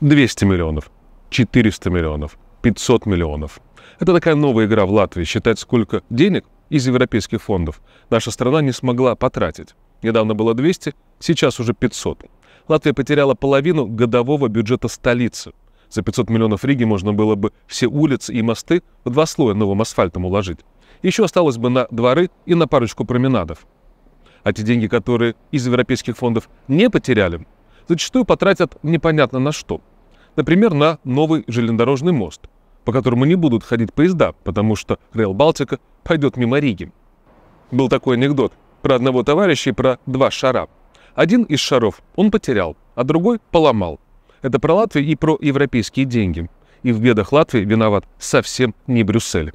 200 миллионов, 400 миллионов, 500 миллионов. Это такая новая игра в Латвии, считать сколько денег из европейских фондов наша страна не смогла потратить. Недавно было 200, сейчас уже 500. Латвия потеряла половину годового бюджета столицы. За 500 миллионов Риги можно было бы все улицы и мосты в два слоя новым асфальтом уложить. Еще осталось бы на дворы и на парочку променадов. А те деньги, которые из европейских фондов не потеряли, зачастую потратят непонятно на что. Например, на новый железнодорожный мост, по которому не будут ходить поезда, потому что Рейл Балтика пойдет мимо Риги. Был такой анекдот про одного товарища и про два шара. Один из шаров он потерял, а другой поломал. Это про Латвию и про европейские деньги. И в бедах Латвии виноват совсем не Брюссель.